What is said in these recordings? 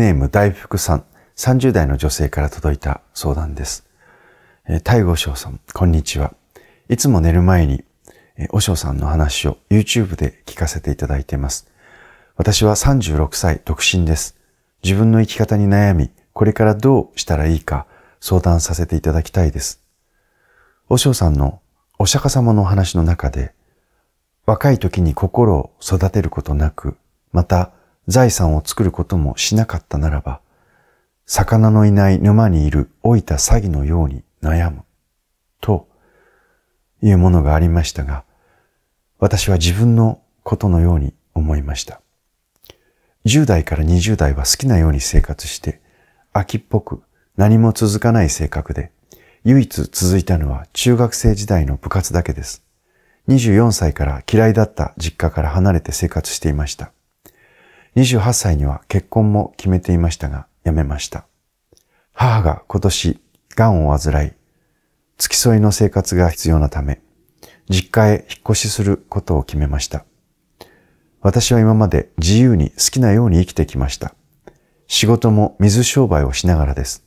ネーム大福さん、30代の女性から届いた相談です。大吾翔さん、こんにちは。いつも寝る前に、おしょうさんの話を YouTube で聞かせていただいています。私は36歳独身です。自分の生き方に悩み、これからどうしたらいいか相談させていただきたいです。おしょうさんのお釈迦様の話の中で、若い時に心を育てることなく、また財産を作ることもしなかったならば、魚のいない沼にいる老いた詐欺のように悩む、というものがありましたが、私は自分のことのように思いました。10代から20代は好きなように生活して、秋っぽく何も続かない性格で、唯一続いたのは中学生時代の部活だけです。24歳から嫌いだった実家から離れて生活していました。28歳には結婚も決めていましたが、辞めました。母が今年、癌を患い、付き添いの生活が必要なため、実家へ引っ越しすることを決めました。私は今まで自由に好きなように生きてきました。仕事も水商売をしながらです。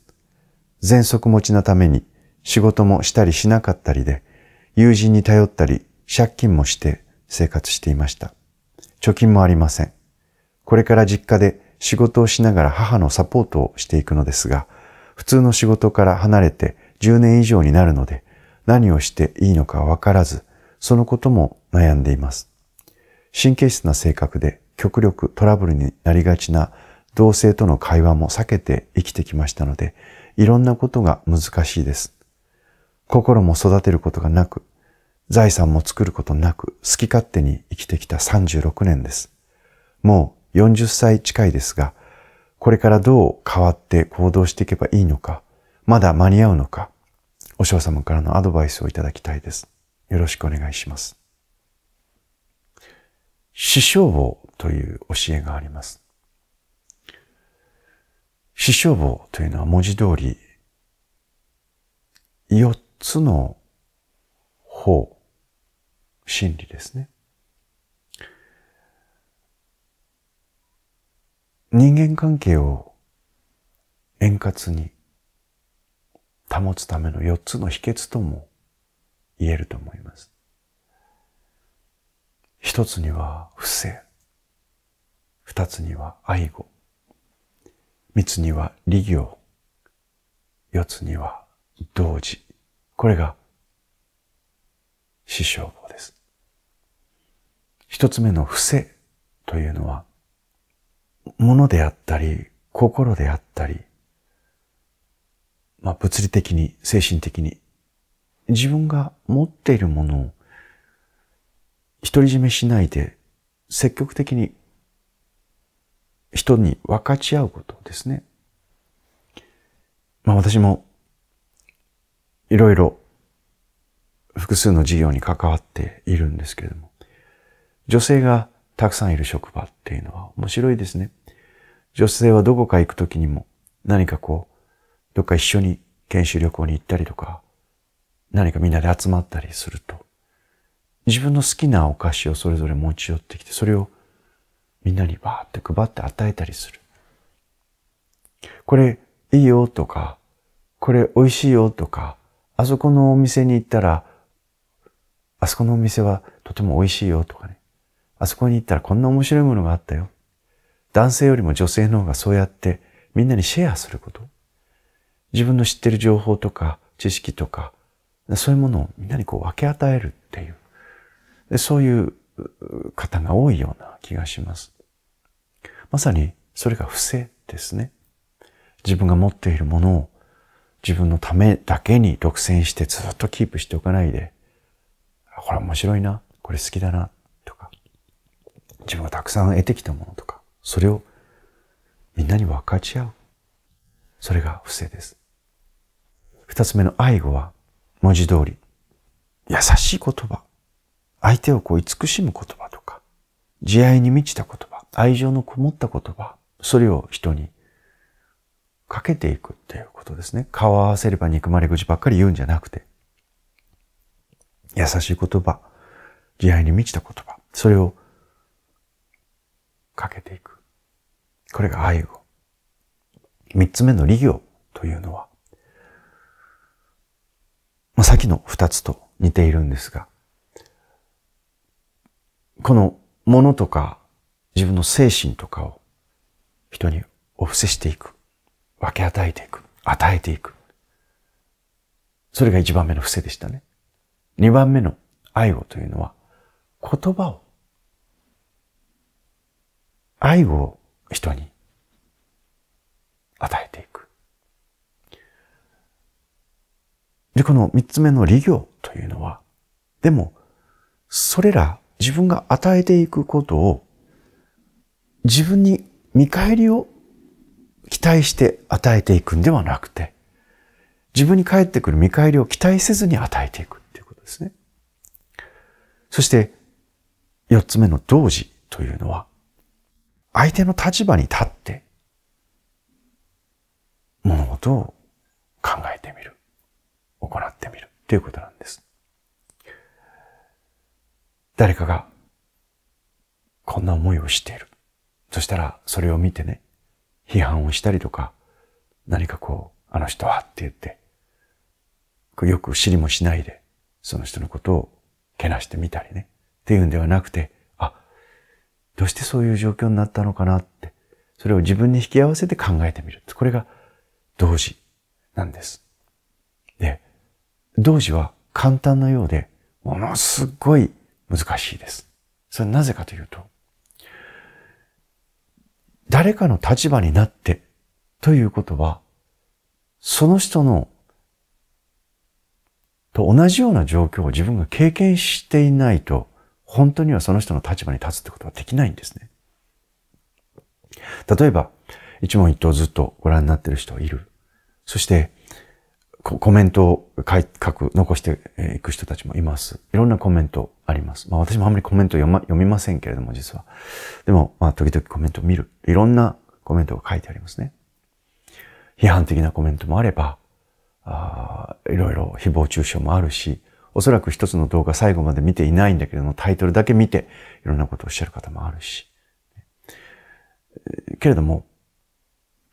喘息持ちなために仕事もしたりしなかったりで、友人に頼ったり借金もして生活していました。貯金もありません。これから実家で仕事をしながら母のサポートをしていくのですが、普通の仕事から離れて10年以上になるので、何をしていいのかわからず、そのことも悩んでいます。神経質な性格で極力トラブルになりがちな同性との会話も避けて生きてきましたので、いろんなことが難しいです。心も育てることがなく、財産も作ることなく、好き勝手に生きてきた36年です。もう40歳近いですが、これからどう変わって行動していけばいいのか、まだ間に合うのか、お嬢様からのアドバイスをいただきたいです。よろしくお願いします。師匠坊という教えがあります。師匠坊というのは文字通り、4つの方、真理ですね。人間関係を円滑に保つための四つの秘訣とも言えると思います。一つには不正。二つには愛護。三つには利行。四つには同時。これが師匠法です。一つ目の不正というのはものであったり、心であったり、まあ、物理的に、精神的に、自分が持っているものを独り占めしないで、積極的に人に分かち合うことですね。まあ私もいろいろ複数の事業に関わっているんですけれども、女性がたくさんいる職場っていうのは面白いですね。女性はどこか行くときにも何かこう、どっか一緒に研修旅行に行ったりとか、何かみんなで集まったりすると、自分の好きなお菓子をそれぞれ持ち寄ってきて、それをみんなにバーって配って与えたりする。これいいよとか、これ美味しいよとか、あそこのお店に行ったら、あそこのお店はとても美味しいよとかね。あそこに行ったらこんな面白いものがあったよ。男性よりも女性の方がそうやってみんなにシェアすること。自分の知ってる情報とか知識とか、そういうものをみんなにこう分け与えるっていう。でそういう方が多いような気がします。まさにそれが不正ですね。自分が持っているものを自分のためだけに独占してずっとキープしておかないで、これ面白いな、これ好きだな、自分がたくさん得てきたものとか、それをみんなに分かち合う。それが不正です。二つ目の愛語は、文字通り、優しい言葉。相手をこう慈しむ言葉とか、慈愛に満ちた言葉、愛情のこもった言葉、それを人にかけていくっていうことですね。顔を合わせれば憎まれ口ばっかり言うんじゃなくて、優しい言葉、慈愛に満ちた言葉、それをかけていく。これが愛語。三つ目の利行というのは、まあ、さっきの二つと似ているんですが、このものとか自分の精神とかを人にお布施していく。分け与えていく。与えていく。それが一番目の伏せでしたね。二番目の愛語というのは言葉を愛を人に与えていく。で、この三つ目の利行というのは、でも、それら自分が与えていくことを自分に見返りを期待して与えていくんではなくて、自分に返ってくる見返りを期待せずに与えていくっていうことですね。そして、四つ目の同時というのは、相手の立場に立って物事を考えてみる。行ってみる。ということなんです。誰かがこんな思いをしている。そしたらそれを見てね、批判をしたりとか、何かこう、あの人はって言って、よく知りもしないで、その人のことをけなしてみたりね、っていうんではなくて、どうしてそういう状況になったのかなって、それを自分に引き合わせて考えてみる。これが同時なんです。で、同時は簡単なようで、ものすごい難しいです。それはなぜかというと、誰かの立場になってということは、その人のと同じような状況を自分が経験していないと本当にはその人の立場に立つってことはできないんですね。例えば、一問一答ずっとご覧になってる人いる。そして、コメントを書く、残していく人たちもいます。いろんなコメントあります。まあ私もあんまりコメント読,、ま、読みませんけれども、実は。でも、まあ時々コメントを見る。いろんなコメントが書いてありますね。批判的なコメントもあれば、あいろいろ誹謗中傷もあるし、おそらく一つの動画最後まで見ていないんだけれども、タイトルだけ見て、いろんなことをおっしゃる方もあるし。けれども、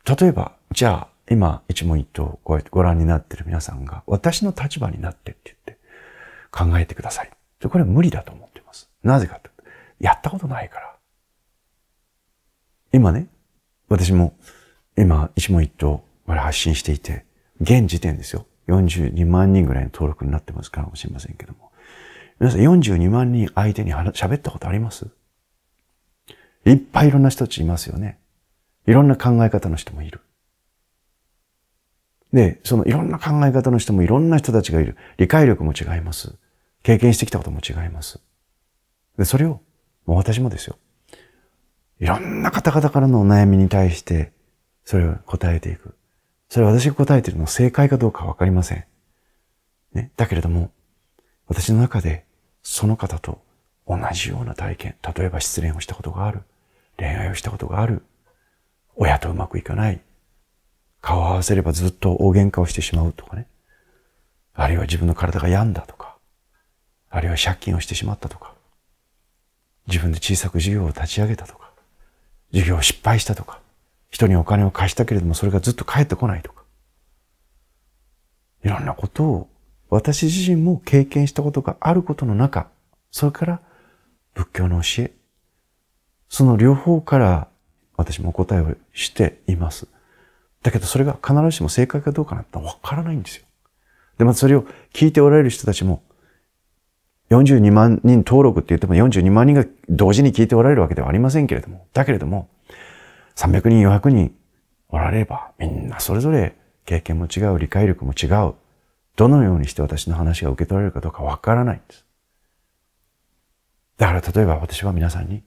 例えば、じゃあ、今、一問一答こうやってご覧になってる皆さんが、私の立場になってって言って、考えてください。これは無理だと思ってます。なぜかと。やったことないから。今ね、私も、今、一問一答、これ発信していて、現時点ですよ。42万人ぐらいの登録になってますかもしれませんけども。皆さん42万人相手に喋ったことありますいっぱいいろんな人たちいますよね。いろんな考え方の人もいる。で、そのいろんな考え方の人もいろんな人たちがいる。理解力も違います。経験してきたことも違います。で、それを、もう私もですよ。いろんな方々からのお悩みに対して、それを答えていく。それ私が答えているの正解かどうかわかりません。ね。だけれども、私の中でその方と同じような体験、例えば失恋をしたことがある、恋愛をしたことがある、親とうまくいかない、顔を合わせればずっと大喧嘩をしてしまうとかね。あるいは自分の体が病んだとか、あるいは借金をしてしまったとか、自分で小さく事業を立ち上げたとか、事業を失敗したとか、人にお金を貸したけれどもそれがずっと返ってこないとか。いろんなことを私自身も経験したことがあることの中、それから仏教の教え、その両方から私も答えをしています。だけどそれが必ずしも正解かどうかなんてわからないんですよ。で、またそれを聞いておられる人たちも、42万人登録って言っても42万人が同時に聞いておられるわけではありませんけれども、だけれども、300人、400人おられれば、みんなそれぞれ経験も違う、理解力も違う。どのようにして私の話が受け取られるかどうかわからないんです。だから例えば私は皆さんに、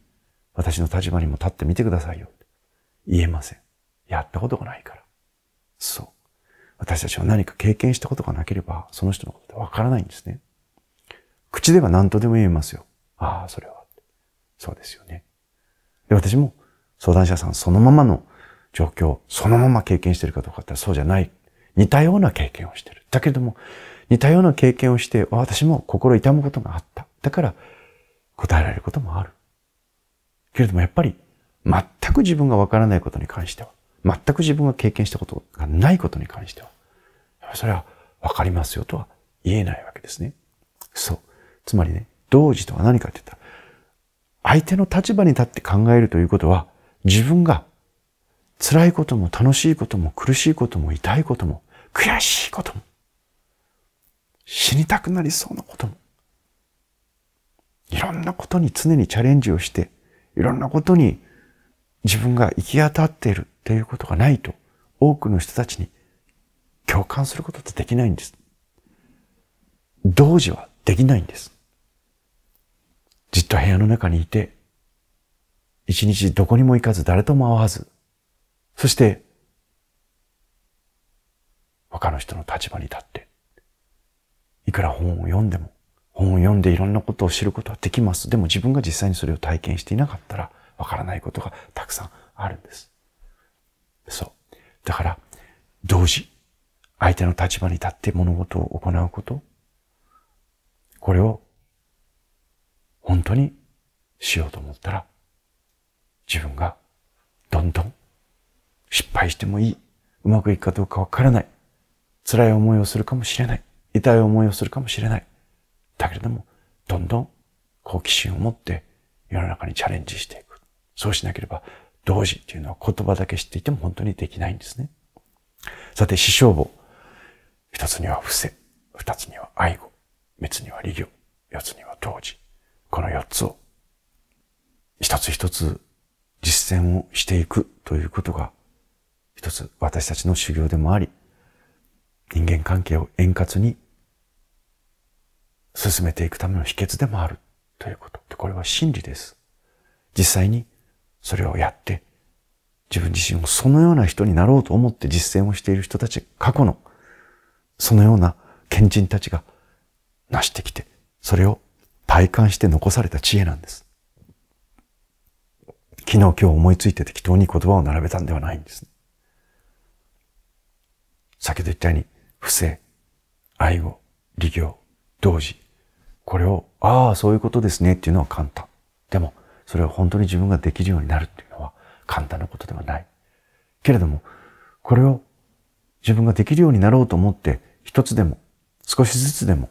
私の立場にも立ってみてくださいよ。言えません。やったことがないから。そう。私たちは何か経験したことがなければ、その人のことってわからないんですね。口では何とでも言えますよ。ああ、それは。そうですよね。で、私も相談者さんそのままの状況、そのまま経験してるかどうかってそうじゃない。似たような経験をしてる。だけれども、似たような経験をして、私も心痛むことがあった。だから、答えられることもある。けれども、やっぱり、全く自分がわからないことに関しては、全く自分が経験したことがないことに関しては、それはわかりますよとは言えないわけですね。そう。つまりね、同時とは何かって言ったら、相手の立場に立って考えるということは、自分が辛いことも楽しいことも苦しいことも痛いことも悔しいことも死にたくなりそうなこともいろんなことに常にチャレンジをしていろんなことに自分が行き当たっているということがないと多くの人たちに共感することってできないんです。同時はできないんです。じっと部屋の中にいて一日どこにも行かず誰とも会わず、そして他の人の立場に立って、いくら本を読んでも、本を読んでいろんなことを知ることはできます。でも自分が実際にそれを体験していなかったら、わからないことがたくさんあるんです。そう。だから、同時、相手の立場に立って物事を行うこと、これを本当にしようと思ったら、自分がどんどん失敗してもいい。うまくいくかどうかわからない。辛い思いをするかもしれない。痛い思いをするかもしれない。だけれども、どんどん好奇心を持って世の中にチャレンジしていく。そうしなければ、同時っていうのは言葉だけ知っていても本当にできないんですね。さて、師匠簿。一つには伏せ。二つには愛護。三つには利行。四つには当時。この四つを、一つ一つ実践をしていくということが、一つ私たちの修行でもあり、人間関係を円滑に進めていくための秘訣でもあるということ。これは真理です。実際にそれをやって、自分自身をそのような人になろうと思って実践をしている人たち、過去のそのような賢人たちが成してきて、それを体感して残された知恵なんです。昨日今日思いついて適当に言葉を並べたんではないんです、ね。先ほど言ったように、不正、愛護、利行、同時。これを、ああ、そういうことですねっていうのは簡単。でも、それを本当に自分ができるようになるっていうのは簡単なことではない。けれども、これを自分ができるようになろうと思って、一つでも、少しずつでも、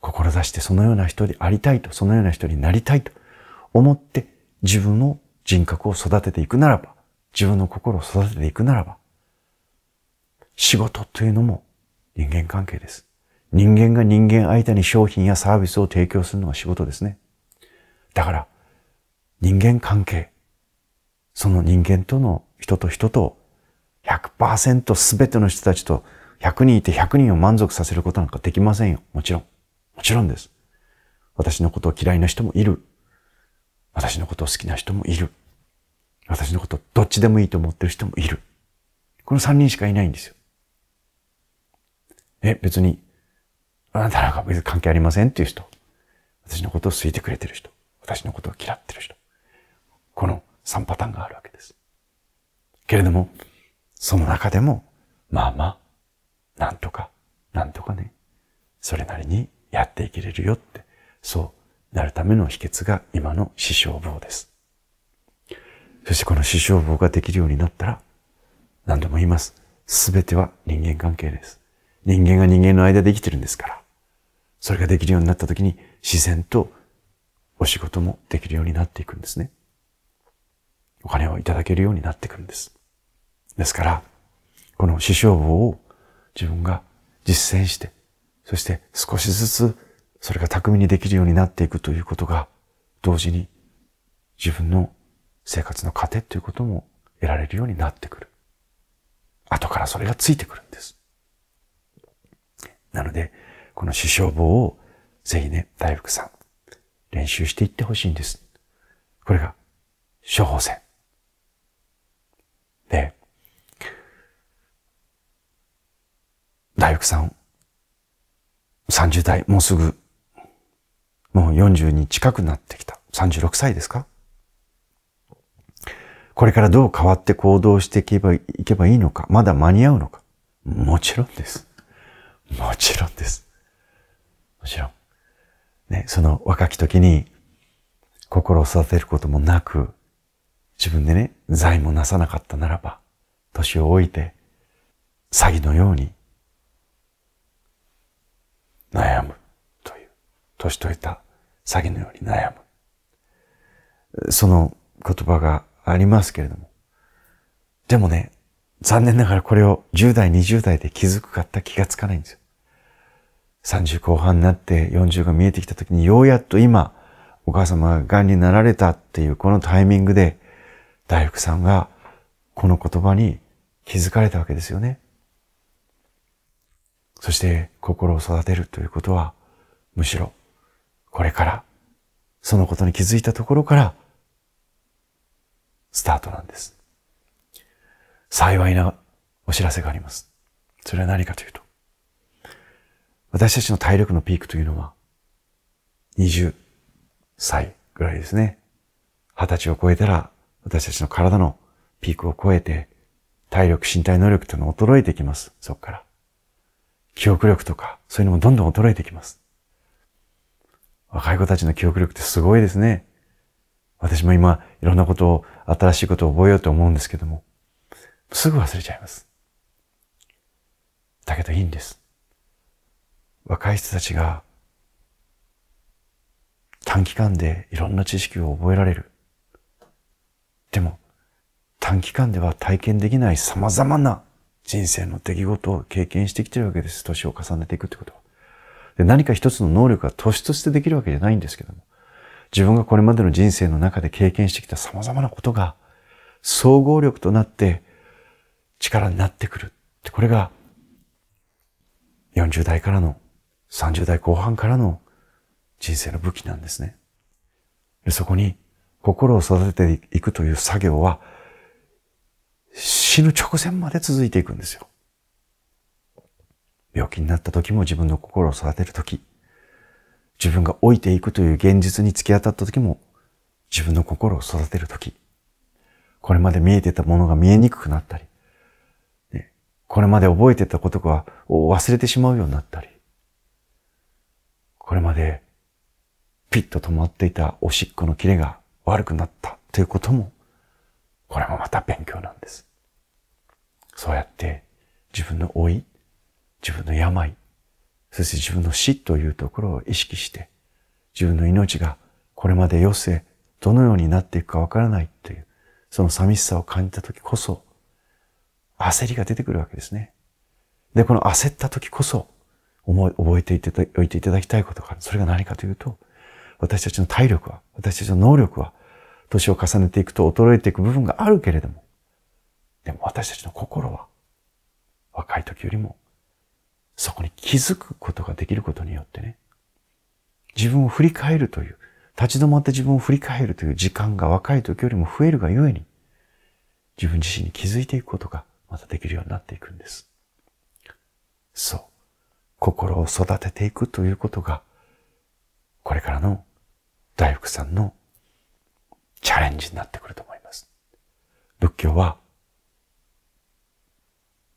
志してそのような人でありたいと、そのような人になりたいと思って自分の人格を育てていくならば、自分の心を育てていくならば、仕事というのも人間関係です。人間が人間相手に商品やサービスを提供するのが仕事ですね。だから、人間関係、その人間との人と人と100%すべての人たちと100人いて100人を満足させることなんかできませんよ。もちろん。もちろんです。私のことを嫌いな人もいる。私のことを好きな人もいる。私のことどっちでもいいと思ってる人もいる。この三人しかいないんですよ。え、別に、あなたなんか別に関係ありませんっていう人。私のことを好いてくれてる人。私のことを嫌ってる人。この三パターンがあるわけです。けれども、その中でも、まあまあ、なんとか、なんとかね、それなりにやっていけれるよって、そうなるための秘訣が今の師匠棒です。そしてこの師匠棒ができるようになったら、何度も言います。すべては人間関係です。人間が人間の間で生きてるんですから。それができるようになった時に自然とお仕事もできるようになっていくんですね。お金をいただけるようになってくるんです。ですから、この師匠を自分が実践して、そして少しずつそれが巧みにできるようになっていくということが、同時に自分の生活の糧ということも得られるようになってくる。後からそれがついてくるんです。なので、この死傷棒をぜひね、大福さん、練習していってほしいんです。これが、処方箋。で、大福さん、30代、もうすぐもう40に近くなってきた。36歳ですかこれからどう変わって行動していけばいけばいいのかまだ間に合うのかもちろんです。もちろんです。もちろん。ね、その若き時に心を育てることもなく、自分でね、財もなさなかったならば、年を置いて、詐欺のように、悩むという、年といた詐欺のように悩む。その言葉がありますけれども。でもね、残念ながらこれを10代、20代で気づくかった気がつかないんですよ。30後半になって40が見えてきた時にようやっと今、お母様が癌になられたっていうこのタイミングで、大福さんがこの言葉に気づかれたわけですよね。そして心を育てるということは、むしろこれから、そのことに気づいたところから、スタートなんです。幸いなお知らせがあります。それは何かというと、私たちの体力のピークというのは、20歳ぐらいですね。20歳を超えたら、私たちの体のピークを超えて、体力、身体能力というのは衰えてきます。そこから。記憶力とか、そういうのもどんどん衰えてきます。若い子たちの記憶力ってすごいですね。私も今、いろんなことを、新しいことを覚えようと思うんですけども、すぐ忘れちゃいます。だけどいいんです。若い人たちが、短期間でいろんな知識を覚えられる。でも、短期間では体験できない様々な人生の出来事を経験してきてるわけです。年を重ねていくってことは。で何か一つの能力が突出してできるわけじゃないんですけども、自分がこれまでの人生の中で経験してきた様々なことが、総合力となって力になってくる。これが、40代からの、30代後半からの人生の武器なんですね。でそこに心を育てていくという作業は死ぬ直前まで続いていくんですよ。病気になった時も自分の心を育てる時、自分が老いていくという現実に突き当たった時も、自分の心を育てる時、これまで見えてたものが見えにくくなったり、ね、これまで覚えてたことが忘れてしまうようになったり、これまでピッと止まっていたおしっこのキレが悪くなったということもそして自分の死というところを意識して、自分の命がこれまで余生、どのようになっていくかわからないという、その寂しさを感じた時こそ、焦りが出てくるわけですね。で、この焦った時こそ、思い、覚えていておいていただきたいことがある。それが何かというと、私たちの体力は、私たちの能力は、年を重ねていくと衰えていく部分があるけれども、でも私たちの心は、若い時よりもそこに気づくことができることによってね、自分を振り返るという、立ち止まって自分を振り返るという時間が若い時よりも増えるがゆえに、自分自身に気づいていくことがまたできるようになっていくんです。そう。心を育てていくということが、これからの大福さんのチャレンジになってくると思います。仏教は、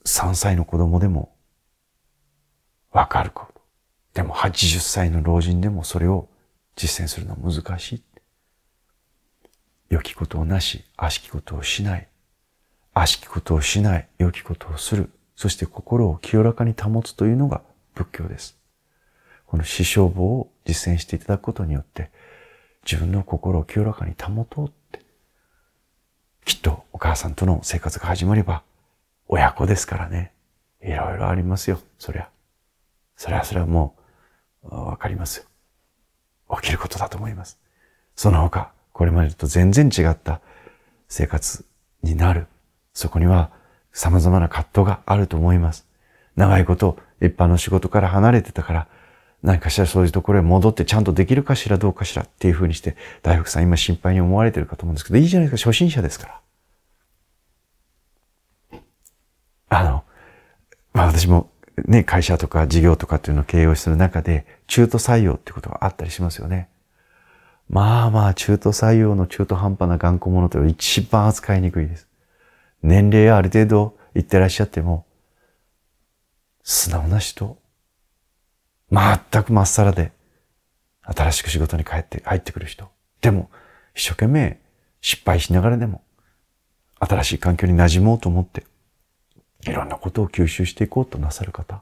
3歳の子供でもわかること。でも80歳の老人でもそれを実践するのは難しい。良きことをなし、悪しきことをしない。悪しきことをしない、良きことをする。そして心を清らかに保つというのが仏教です。この死傷法を実践していただくことによって、自分の心を清らかに保とうって。きっとお母さんとの生活が始まれば、親子ですからね。いろいろありますよ、そりゃ。それはそれはもう、わかります。起きることだと思います。その他、これまでと全然違った生活になる。そこには様々な葛藤があると思います。長いこと一般の仕事から離れてたから、何かしらそういうところへ戻ってちゃんとできるかしらどうかしらっていうふうにして、大福さん今心配に思われてるかと思うんですけど、いいじゃないですか、初心者ですから。あの、まあ私もね、会社とか事業とかっていうのを経営をする中で、中途採用ってことがあったりしますよね。まあまあ、中途採用の中途半端な頑固者というのは一番扱いにくいです。年齢はある程度いってらっしゃっても、素直な人、全くまっさらで、新しく仕事に帰って、入ってくる人。でも、一生懸命失敗しながらでも、新しい環境に馴染もうと思って、いろんなことを吸収していこうとなさる方、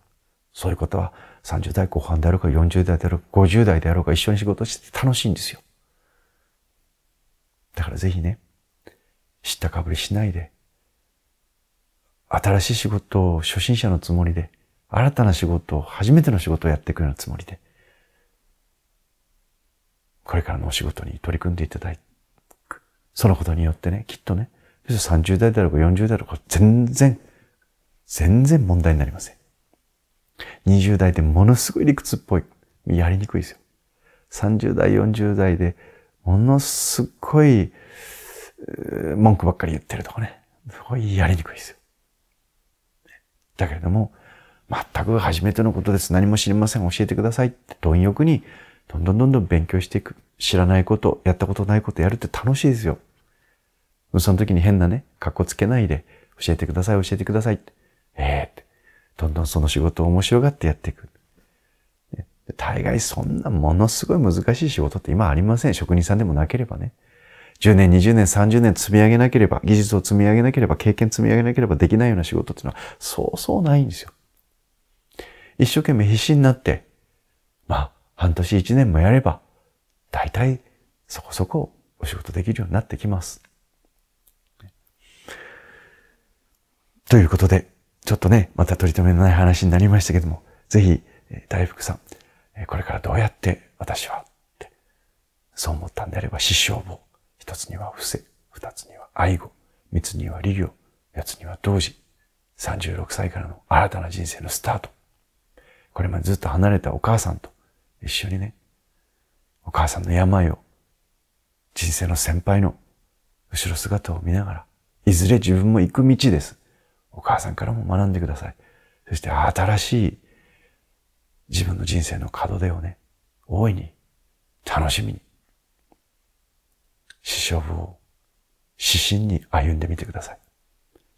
そういう方は30代後半であるか40代であるか50代であろうか一緒に仕事して楽しいんですよ。だからぜひね、知ったかぶりしないで、新しい仕事を初心者のつもりで、新たな仕事を、初めての仕事をやっていくようなつもりで、これからのお仕事に取り組んでいただいて、そのことによってね、きっとね、30代であるか40代であるか全然全然問題になりません。20代でものすごい理屈っぽい。やりにくいですよ。30代、40代でものすごい文句ばっかり言ってるとかね。すごいやりにくいですよ。だけれども、全く初めてのことです。何も知りません。教えてくださいって貪欲に、どんどんどんどん勉強していく。知らないこと、やったことないことやるって楽しいですよ。その時に変なね、格好つけないで、教えてください、教えてくださいって。ええー、どんどんその仕事を面白がってやっていく。大概そんなものすごい難しい仕事って今ありません。職人さんでもなければね。10年、20年、30年積み上げなければ、技術を積み上げなければ、経験積み上げなければできないような仕事っていうのは、そうそうないんですよ。一生懸命必死になって、まあ、半年1年もやれば、大体そこそこお仕事できるようになってきます。ということで、ちょっとね、また取り留めのない話になりましたけども、ぜひ、大福さん、これからどうやって私はって、そう思ったんであれば、師匠も、一つには伏せ、二つには愛護、三つには利業。四つには同時、36歳からの新たな人生のスタート。これまでずっと離れたお母さんと一緒にね、お母さんの病を、人生の先輩の後ろ姿を見ながら、いずれ自分も行く道です。お母さんからも学んでください。そして新しい自分の人生の門出をね、大いに楽しみに、師匠部を指針に歩んでみてください。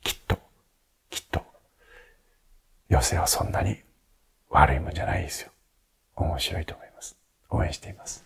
きっと、きっと、余生はそんなに悪いもんじゃないですよ。面白いと思います。応援しています。